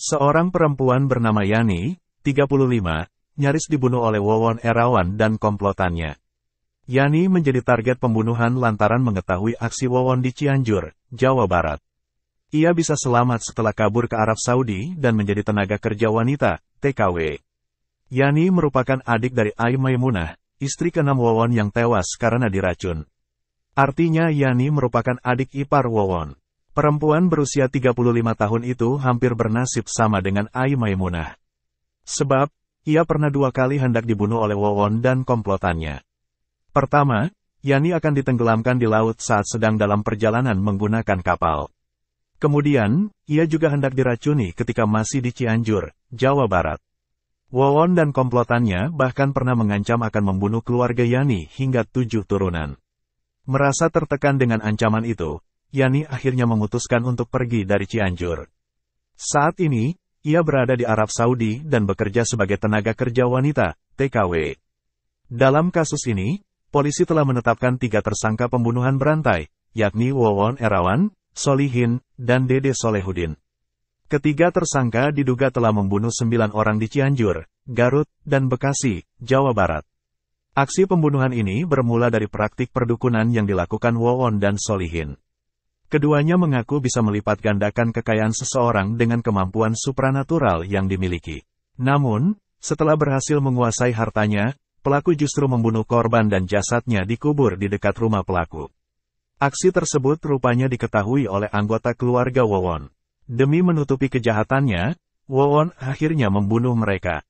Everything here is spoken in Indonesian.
Seorang perempuan bernama Yani, 35, nyaris dibunuh oleh Wawon Erawan dan komplotannya. Yani menjadi target pembunuhan lantaran mengetahui aksi Wawon di Cianjur, Jawa Barat. Ia bisa selamat setelah kabur ke Arab Saudi dan menjadi tenaga kerja wanita, TKW. Yani merupakan adik dari Ai Maimunah, istri keenam Wawon yang tewas karena diracun. Artinya Yani merupakan adik ipar Wawon. Perempuan berusia 35 tahun itu hampir bernasib sama dengan Ai Maimunah. Sebab, ia pernah dua kali hendak dibunuh oleh Wowon dan komplotannya. Pertama, Yani akan ditenggelamkan di laut saat sedang dalam perjalanan menggunakan kapal. Kemudian, ia juga hendak diracuni ketika masih di Cianjur, Jawa Barat. Wowon dan komplotannya bahkan pernah mengancam akan membunuh keluarga Yani hingga tujuh turunan. Merasa tertekan dengan ancaman itu, Yani akhirnya memutuskan untuk pergi dari Cianjur. Saat ini, ia berada di Arab Saudi dan bekerja sebagai tenaga kerja wanita, TKW. Dalam kasus ini, polisi telah menetapkan tiga tersangka pembunuhan berantai, yakni Wawon Erawan, Solihin, dan Dede Solehudin. Ketiga tersangka diduga telah membunuh sembilan orang di Cianjur, Garut, dan Bekasi, Jawa Barat. Aksi pembunuhan ini bermula dari praktik perdukunan yang dilakukan Wawon dan Solihin. Keduanya mengaku bisa melipat gandakan kekayaan seseorang dengan kemampuan supranatural yang dimiliki. Namun, setelah berhasil menguasai hartanya, pelaku justru membunuh korban dan jasadnya dikubur di dekat rumah pelaku. Aksi tersebut rupanya diketahui oleh anggota keluarga Wowon. Demi menutupi kejahatannya, Wowon akhirnya membunuh mereka.